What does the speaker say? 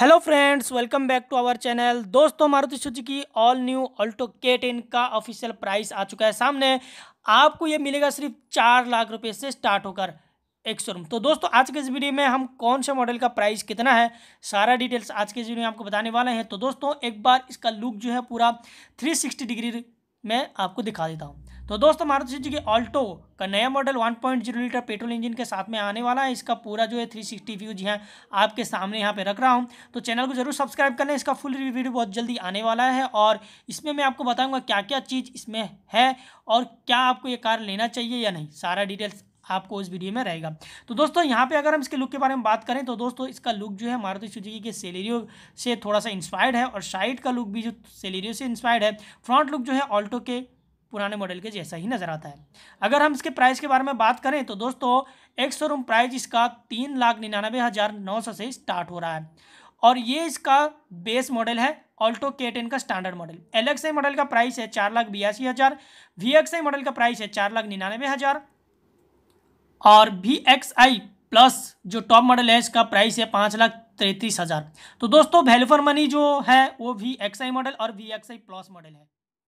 hello friends welcome back to our channel दोस्तों Maruti Suzuki all new Alto K ten का official price आ चुका है सामने आपको ये मिलेगा सिर्फ चार लाख रुपए से स्टार्ट होकर एक शोरूम तो दोस्तों आज के इस वीडियो में हम कौन से मॉडल का प्राइस कितना है सारा डिटेल्स आज के इस वीडियो में आपको बताने वाले हैं तो दोस्तों एक बार इसका लुक जो है पूरा थ्री डिग्री मैं आपको दिखा देता हूँ तो दोस्तों मारुति सुजुकी ऑल्टो का नया मॉडल 1.0 लीटर पेट्रोल इंजन के साथ में आने वाला है इसका पूरा जो है 360 सिक्सटी व्यू जी है आपके सामने यहाँ पे रख रहा हूँ तो चैनल को जरूर सब्सक्राइब करना इसका फुल रिव्यू बहुत जल्दी आने वाला है और इसमें मैं आपको बताऊँगा क्या क्या चीज़ इसमें है और क्या आपको ये कार लेना चाहिए या नहीं सारा डिटेल्स आपको उस वीडियो में रहेगा तो दोस्तों यहाँ पे अगर हम इसके लुक के बारे में बात करें तो दोस्तों इसका लुक जो है मारुति सुजुकी के सेलेरियो से थोड़ा सा इंस्पायर्ड है और साइड का लुक भी जो सेलेरियो से इंस्पायर्ड है फ्रंट लुक जो है ऑल्टो के पुराने मॉडल के जैसा ही नज़र आता है अगर हम इसके प्राइस के बारे में बात करें तो दोस्तों एक शोरूम प्राइस इसका तीन लाख निन्यानवे हज़ार नौ सौ से स्टार्ट हो रहा है और ये इसका बेस मॉडल है ऑल्टो के टेन का standard model L X I model का प्राइस है चार लाख बयासी हज़ार वी एक्स आई मॉडल का प्राइस है चार लाख निन्यानवे हज़ार और वी एक्स आई प्लस जो टॉप मॉडल है इसका प्राइस है पाँच लाख तैंतीस हज़ार तो दोस्तों वैल्यू फॉर मनी जो है वो वी एक्स आई मॉडल और V X I plus model है